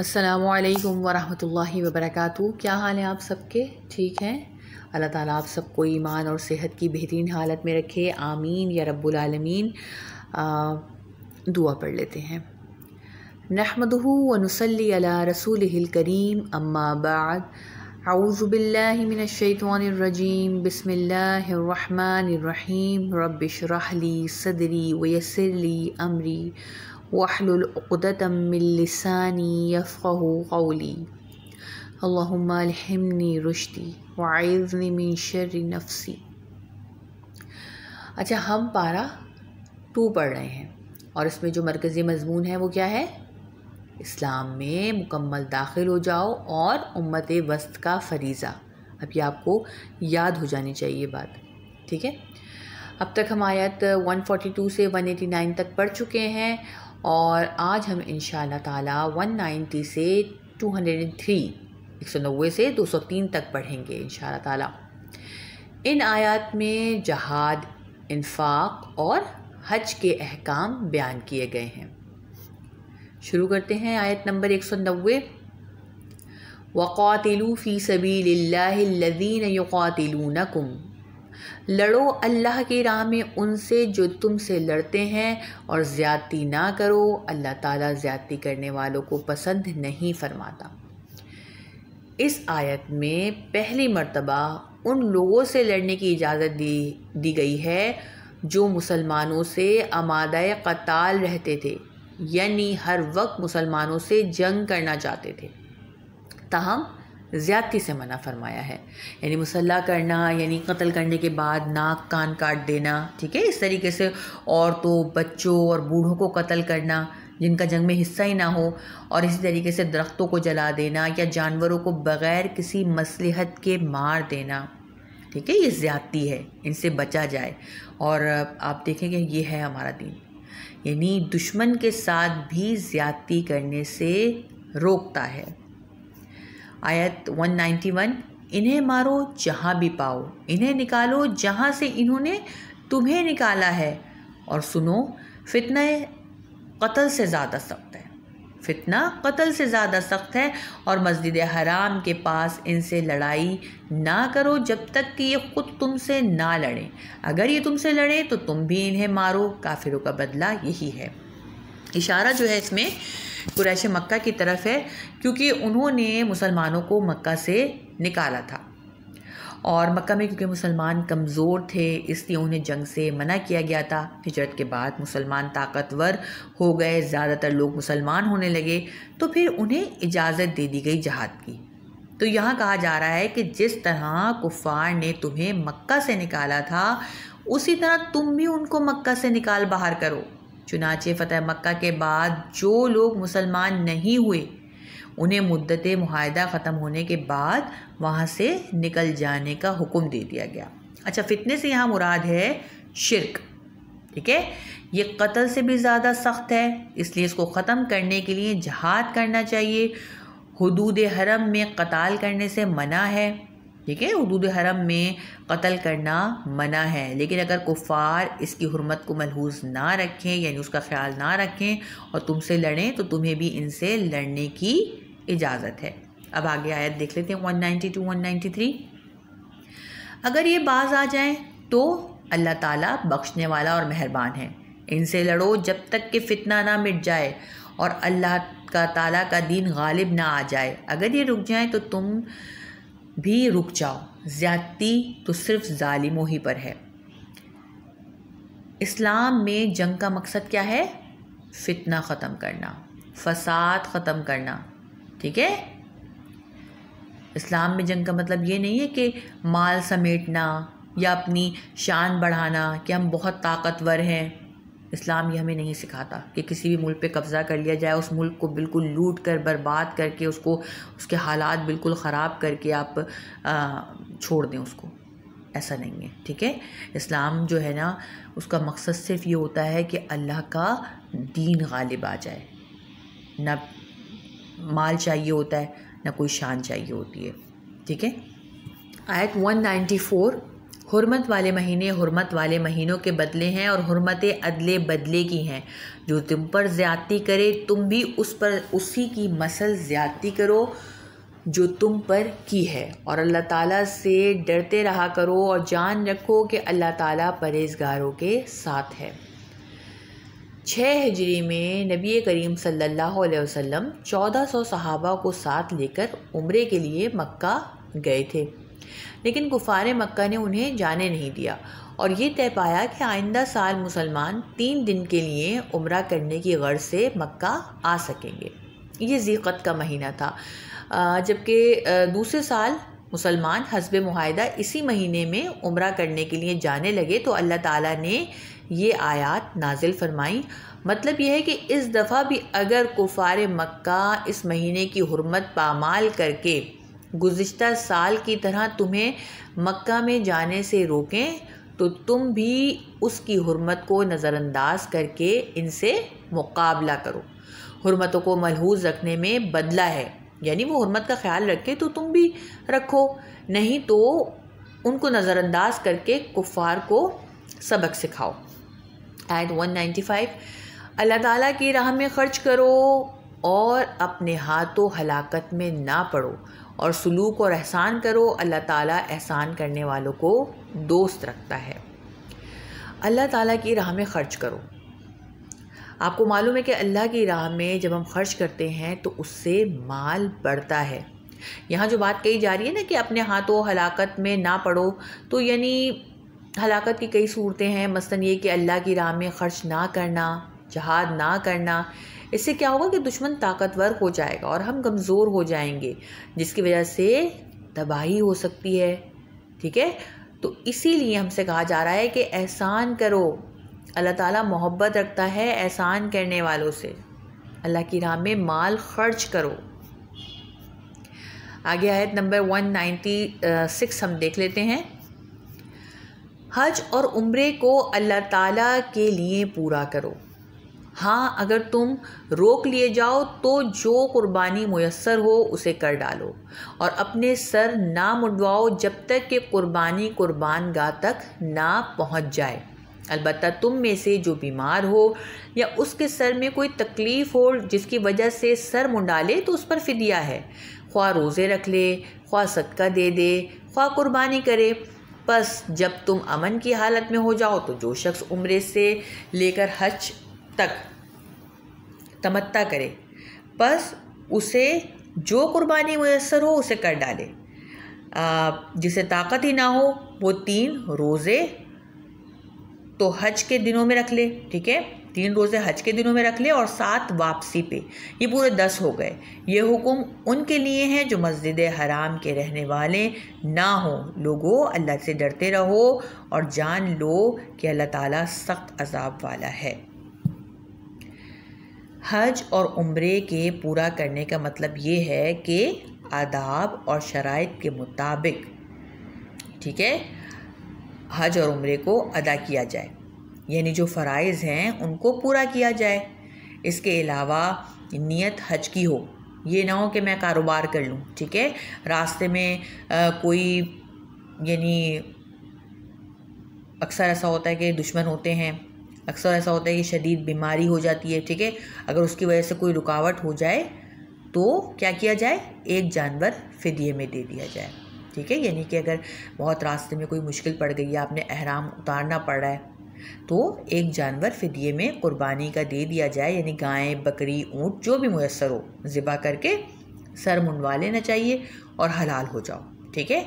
असलकम वरहमल वबरक क्या हाल है आप सबके ठीक हैं अल्लाह ताला आप सबको ईमान और सेहत की बेहतरीन हालत में रखे आमीन या रब्बालमीन दुआ पढ़ लेते हैं नहमदहू वनसली रसूल करीम अम्माबाद बाद बसमिल्लर बसमीम रबिशरहली सदरी वयसरली अमरी واحلل عقدة من لساني يفقه قولي اللهم الحمني رشدي वाइजनी من شر نفسي अच्छा हम पारा टू पढ़ रहे हैं और इसमें जो मरकज़ी मजमून है वो क्या है इस्लाम में मुकम्मल दाखिल हो जाओ और उम्मत वस्त का फरीज़ा अभी आपको याद हो जानी चाहिए बात ठीक है अब तक हम आयत 142 से 189 तक पढ़ चुके हैं और आज हम इन शाह ताला नाइन्टी से टू हंड्रेड एंड थ्री एक सौ नबे से दो सौ तीन तक पढ़ेंगे इन ताला इन आयात में जहाद इन्फाक और हज के अहकाम बयान किए गए हैं शुरू करते हैं आयत नंबर एक सौ नब्बे वक़ातिलू फ़ी सबील्लादीन युकातिलूनकुम लड़ो अल्लाह की राह में उनसे जो तुमसे लड़ते हैं और ज़्यादती ना करो अल्लाह ताला ज़्यादती करने वालों को पसंद नहीं फरमाता इस आयत में पहली मर्तबा उन लोगों से लड़ने की इजाज़त दी दी गई है जो मुसलमानों से अमादा कताल रहते थे यानी हर वक्त मुसलमानों से जंग करना चाहते थे ताहम ज़्यादती से मना फरमाया है यानी मुसल्ला करना यानी कत्ल करने के बाद नाक कान काट देना ठीक है इस तरीके से औरतों बच्चों और बूढ़ों को कत्ल करना जिनका जंग में हिस्सा ही ना हो और इसी तरीके से दरख्तों को जला देना या जानवरों को बग़ैर किसी मसलहत के मार देना ठीक है ये ज़्यादती है इनसे बचा जाए और आप देखेंगे ये है हमारा दिन यानी दुश्मन के साथ भी ज़्यादती करने से रोकता है आयत 191 इन्हें मारो जहाँ भी पाओ इन्हें निकालो जहाँ से इन्होंने तुम्हें निकाला है और सुनो फितना कत्ल से ज़्यादा सख्त है फितना कत्ल से ज़्यादा सख्त है और मस्जिद हराम के पास इनसे लड़ाई ना करो जब तक कि ये ख़ुद तुमसे ना लड़ें अगर ये तुमसे लड़ें तो तुम भी इन्हें मारो काफिरों का बदला यही है इशारा जो है इसमें कुरैश मक्का की तरफ है क्योंकि उन्होंने मुसलमानों को मक्का से निकाला था और मक्का में क्योंकि मुसलमान कमज़ोर थे इसलिए उन्हें जंग से मना किया गया था हिजरत के बाद मुसलमान ताकतवर हो गए ज़्यादातर लोग मुसलमान होने लगे तो फिर उन्हें इजाज़त दे दी गई जहाद की तो यहाँ कहा जा रहा है कि जिस तरह कुफ़ार ने तुम्हें मक्का से निकाला था उसी तरह तुम भी उनको मक्का से निकाल बाहर करो चुनाचे फ़तेह मक्का के बाद जो लोग मुसलमान नहीं हुए उन्हें मुद्दत माहदा ख़त्म होने के बाद वहाँ से निकल जाने का हुक्म दे दिया गया अच्छा फितने से यहाँ मुराद है शिरक ठीक है ये कत्ल से भी ज़्यादा सख्त है इसलिए इसको ख़त्म करने के लिए जहाद करना चाहिए हदूद हरम में कताल करने से मना है ठीक है हदूद हरम में कत्ल करना मना है लेकिन अगर कुफ़ार इसकी हरमत को मलहूज ना रखें यानी उसका ख्याल ना रखें और तुमसे लड़ें तो तुम्हें भी इनसे लड़ने की इजाज़त है अब आगे आयत देख लेते हैं one ninety two one ninety three अगर ये बाज आ जाए तो अल्लाह ताला बख्शने वाला और मेहरबान है इनसे लड़ो जब तक कि फितना ना मिट जाए और अल्लाह का ताला का दीन गालिब ना आ जाए अगर ये रुक जाए तो तुम भी रुक जाओ ज़्यादती तो सिर्फ ालिमों ही पर है इस्लाम में जंग का मकसद क्या है फितना ख़त्म करना फसाद ख़त्म करना ठीक है इस्लाम में जंग का मतलब ये नहीं है कि माल समेटना या अपनी शान बढ़ाना कि हम बहुत ताकतवर हैं इस्लाम ये हमें नहीं सिखाता कि किसी भी मुल्क पे कब्ज़ा कर लिया जाए उस मुल्क को बिल्कुल लूट कर बर्बाद करके उसको उसके हालात बिल्कुल ख़राब करके आप आ, छोड़ दें उसको ऐसा नहीं है ठीक है इस्लाम जो है ना उसका मकसद सिर्फ ये होता है कि अल्लाह का दीन गालिब आ जाए ना माल चाहिए होता है ना कोई शान चाहिए होती है ठीक है आयत फोर हरमत वाले महीने हरमत वाले महीनों के बदले हैं और हरमतें अदले बदले की हैं जो तुम पर ज़्यादती करे तुम भी उस पर उसी की मसल ज़्यादती करो जो तुम पर की है और अल्लाह ताला से डरते रहा करो और जान रखो कि अल्लाह ताला परहेजगारों के साथ है छः हिजरी में नबी करीम सल्लल्लाहु अलैहि वसल्लम सौ सहाबा को साथ लेकर उम्रे के लिए मक्का गए थे लेकिन कुफार मक्का ने उन्हें जाने नहीं दिया और ये तय पाया कि आइंदा साल मुसलमान तीन दिन के लिए उम्र करने की गर्ज से मक्का आ सकेंगे ये जीकत का महीना था जबकि दूसरे साल मुसलमान हसब माहिदा इसी महीने में उम्र करने के लिए जाने लगे तो अल्लाह ताला ने ये आयत नाजिल फरमाई मतलब यह है कि इस दफ़ा भी अगर कुफार मक्का इस महीने की हरमत पामाल करके गुज्त साल की तरह तुम्हें मक्का में जाने से रोकें तो तुम भी उसकी हरमत को नज़रअंदाज करके इनसे मुकाबला करो हरमतों को मलहूज रखने में बदला है यानी वो हरमत का ख्याल रखे तो तुम भी रखो नहीं तो उनको नज़रअंदाज करके कुफार को सबक सिखाओ आयत 195 अल्लाह ताला की राह में ख़र्च करो और अपने हाथों हलाकत में ना पड़ो और सलूक और एहसान करो अल्लाह ताला एहसान करने वालों को दोस्त रखता है अल्लाह ताला की राह में ख़र्च करो आपको मालूम है कि अल्लाह की राह में जब हम ख़र्च करते हैं तो उससे माल बढ़ता है यहाँ जो बात कही जा रही है ना कि अपने हाथों हलाकत में ना पड़ो तो यानी हलाकत की कई सूरतें हैं मसलन ये कि अल्लाह की राह में ख़र्च ना करना जहाद ना करना इससे क्या होगा कि दुश्मन ताकतवर हो जाएगा और हम कमज़ोर हो जाएंगे जिसकी वजह से तबाही हो सकती है ठीक है तो इसीलिए हमसे कहा जा रहा है कि एहसान करो अल्लाह ताला मोहब्बत रखता है एहसान करने वालों से अल्लाह की राह में माल खर्च करो आगे आयत नंबर वन नाइन्टी सिक्स हम देख लेते हैं हज और उम्रे को अल्लाह ताला के लिए पूरा करो हाँ अगर तुम रोक लिए जाओ तो जो कुर्बानी मैसर हो उसे कर डालो और अपने सर ना मुडवाओ जब तक कि कुर्बानी कुर्बान गाह तक ना पहुँच जाए अलबत् तुम में से जो बीमार हो या उसके सर में कोई तकलीफ़ हो जिसकी वजह से सर मुंडा ले तो उस पर फिदिया है ख्वा रोज़े रख ले ख्वा सदका दे दे ख्वा कुर्बानी करे बस जब तुम अमन की हालत में हो जाओ तो जो शख्स उम्र से लेकर हज तक तमत्ता करे बस उसे जो कुर्बानी मैसर हो उसे कर डाले जिसे ताकत ही ना हो वो तीन रोज़े तो हज के दिनों में रख ले ठीक है तीन रोज़े हज के दिनों में रख ले और सात वापसी पे ये पूरे दस हो गए ये हुक्म उनके लिए हैं जो मस्जिद हराम के रहने वाले ना हों लोगों अल्लाह से डरते रहो और जान लो कि अल्लाह ताला सख्त अजाब वाला है हज और उम्र के पूरा करने का मतलब ये है कि आदाब और शराइ के मुताबिक ठीक है हज और उम्र को अदा किया जाए यानी जो फ़रज़ हैं उनको पूरा किया जाए इसके अलावा नीयत हज की हो ये ना हो कि मैं कारोबार कर लूँ ठीक है रास्ते में आ, कोई यानी अक्सर ऐसा होता है कि दुश्मन होते हैं अक्सर ऐसा होता है कि शदीद बीमारी हो जाती है ठीक है अगर उसकी वजह से कोई रुकावट हो जाए तो क्या किया जाए एक जानवर फिदिये में दे दिया जाए ठीक है यानी कि अगर बहुत रास्ते में कोई मुश्किल पड़ गई है आपने अहराम उतारना पड़ रहा है तो एक जानवर फिदिये में कुर्बानी का दे दिया जाए यानी गाय बकरी ऊँट जो भी मैसर हो ज़िबा करके सर मुंडवा लेना चाहिए और हलाल हो जाओ ठीक है